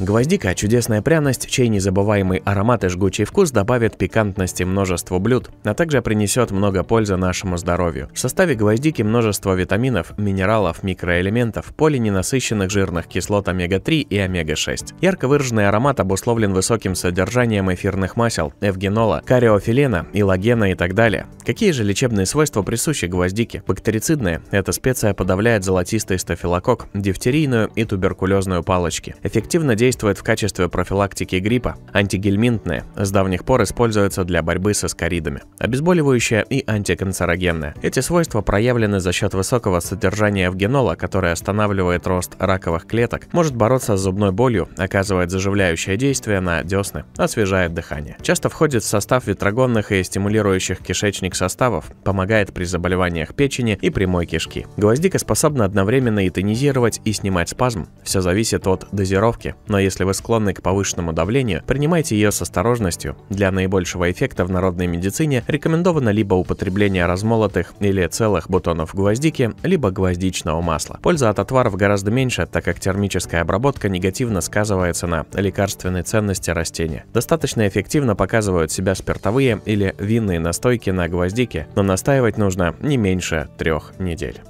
Гвоздика – чудесная пряность, чей незабываемый аромат и жгучий вкус добавят пикантности множеству блюд, а также принесет много пользы нашему здоровью. В составе гвоздики множество витаминов, минералов, микроэлементов, полиненасыщенных жирных кислот омега-3 и омега-6. Ярко выраженный аромат обусловлен высоким содержанием эфирных масел, эвгенола, кариофилена, илогена и так далее. Какие же лечебные свойства присущи гвоздике? Бактерицидные – эта специя подавляет золотистый стафилококк, дифтерийную и туберкулезную палочки. Эффективно действует действует в качестве профилактики гриппа. Антигельминтное с давних пор используется для борьбы со скоридами. Обезболивающее и антиканцерогенное. Эти свойства проявлены за счет высокого содержания авгенола, который останавливает рост раковых клеток, может бороться с зубной болью, оказывает заживляющее действие на десны, освежает дыхание. Часто входит в состав ветрогонных и стимулирующих кишечник составов, помогает при заболеваниях печени и прямой кишки. Гвоздика способна одновременно и тонизировать, и снимать спазм. Все зависит от дозировки, но но если вы склонны к повышенному давлению, принимайте ее с осторожностью. Для наибольшего эффекта в народной медицине рекомендовано либо употребление размолотых или целых бутонов гвоздики, либо гвоздичного масла. Польза от отваров гораздо меньше, так как термическая обработка негативно сказывается на лекарственной ценности растения. Достаточно эффективно показывают себя спиртовые или винные настойки на гвоздике, но настаивать нужно не меньше трех недель.